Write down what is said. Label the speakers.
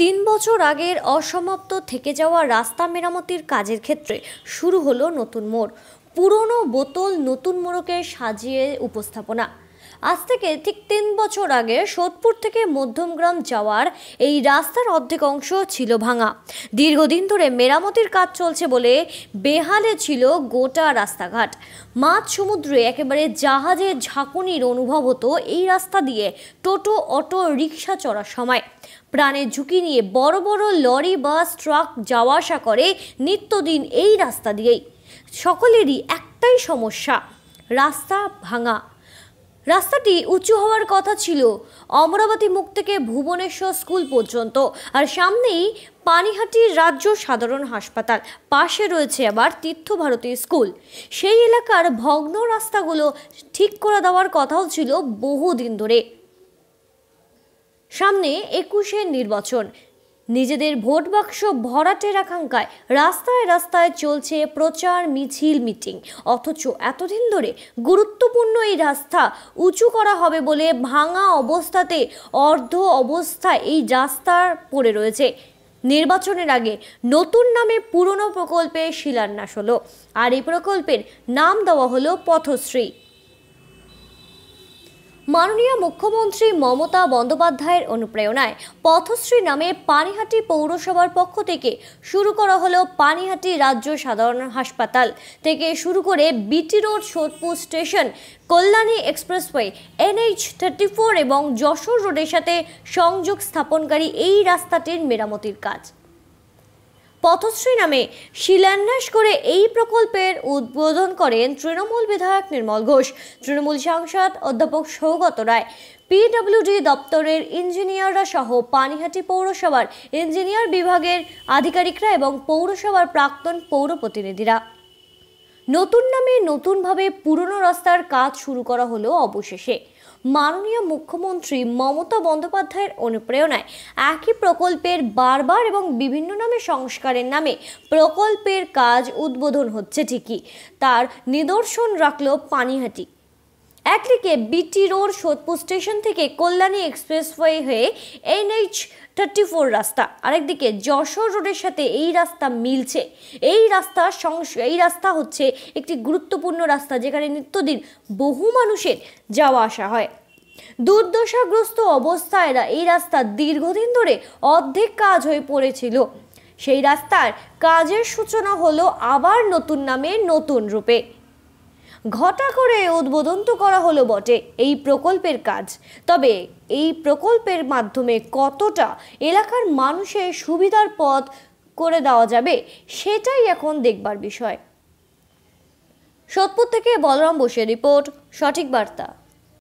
Speaker 1: তিন বছর আগের অসমাপ্ত থেকে যাওয়া রাস্তা মেরামতির কাজের ক্ষেত্রে শুরু হলো নতুন মোড় পুরনো বোতল নতুন মোড়কে সাজিয়ে উপস্থাপনা আজ থেকে ঠিক তিন বছর আগে সোদপুর থেকে মধ্যমগ্রাম যাওয়ার এই রাস্তার অর্ধেক অংশ ছিল ভাঙা দীর্ঘদিন ধরে মেরামতির কাজ চলছে বলে বেহালে ছিল গোটা রাস্তাঘাট মাছ সমুদ্রে একেবারে জাহাজে ঝাঁকুনির অনুভব হতো এই রাস্তা দিয়ে টোটো অটো রিক্সা চড়ার সময় প্রাণের ঝুঁকি নিয়ে বড় বড় লরি বাস ট্রাক যাওয়া আসা করে নিত্যদিন এই রাস্তা দিয়েই সকলেরই একটাই সমস্যা রাস্তা ভাঙা রাস্তাটি উঁচু হওয়ার কথা ছিল অমরাবতী মুখ থেকে ভুবনেশ্বর স্কুল পর্যন্ত আর সামনেই পানিহাটির রাজ্য সাধারণ হাসপাতাল পাশে রয়েছে আবার তীর্থভারতী স্কুল সেই এলাকার ভগ্ন রাস্তাগুলো ঠিক করে দেওয়ার কথাও ছিল বহুদিন ধরে সামনে একুশের নির্বাচন নিজেদের ভোট বাক্স ভরাটের আকাঙ্ক্ষায় রাস্তায় রাস্তায় চলছে প্রচার মিছিল মিটিং অথচ এতদিন ধরে গুরুত্বপূর্ণ এই রাস্তা উঁচু করা হবে বলে ভাঙা অবস্থাতে অর্ধ অবস্থায় এই রাস্তা পড়ে রয়েছে নির্বাচনের আগে নতুন নামে পুরনো প্রকল্পে শিলান্যাস হলো আর এই প্রকল্পের নাম দেওয়া হলো পথশ্রী মাননীয় মুখ্যমন্ত্রী মমতা বন্দ্যোপাধ্যায়ের অনুপ্রেরণায় পথশ্রী নামে পানিহাটি পৌরসভার পক্ষ থেকে শুরু করা হল পানিহাটি রাজ্য সাধারণ হাসপাতাল থেকে শুরু করে BT road Sodepur station Kalyani expressway NH thirty four এবং যশোর রোডের সাথে সংযোগ স্থাপনকারী এই রাস্তাটির মেরামতির কাজ পথশ্রী নামে শিলান্যাস করে এই প্রকল্পের উদ্বোধন করেন তৃণমূল বিধায়ক নির্মল ঘোষ তৃণমূল সাংসদ অধ্যাপক সৌগত রায় পিডব্লিউডি দপ্তরের ইঞ্জিনিয়াররা সহ পানিহাটি পৌরসভার ইঞ্জিনিয়ার বিভাগের আধিকারিকরা এবং পৌরসভার প্রাক্তন পৌর প্রতিনিধিরা নতুন নামে নতুনভাবে পুরনো রাস্তার কাজ শুরু করা হলো অবশেষে মাননীয় মুখ্যমন্ত্রী মমতা বন্দ্যোপাধ্যায়ের অনুপ্রেরণায় একই প্রকল্পের বারবার এবং বিভিন্ন নামে সংস্কারের নামে প্রকল্পের কাজ উদ্বোধন হচ্ছে ঠিকই তার নিদর্শন রাখল পানিহাটি একদিকে বিটি রোড সোদপুর স্টেশন থেকে কল্যাণী এক্সপ্রেসওয়ে হয়ে এনএইচ থার্টি ফোর রাস্তা আরেকদিকে যশোর রোডের সাথে এই রাস্তা মিলছে এই রাস্তা এই রাস্তা হচ্ছে একটি গুরুত্বপূর্ণ রাস্তা যেখানে নিত্যদিন বহু মানুষের যাওয়া আসা হয় দুর্দশাগ্রস্ত অবস্থায় এই রাস্তা দীর্ঘদিন ধরে অর্ধেক কাজ হয়ে পড়েছিল সেই রাস্তার কাজের সূচনা হলো আবার নতুন নামে নতুন রূপে ঘটা করে উদ্বোধন তো করা হলো বটে এই প্রকল্পের কাজ তবে এই প্রকল্পের মাধ্যমে কতটা এলাকার মানুষের সুবিধার পথ করে দেওয়া যাবে সেটাই এখন দেখবার বিষয় সোদপুর থেকে বলরাম বসে রিপোর্ট সঠিক বার্তা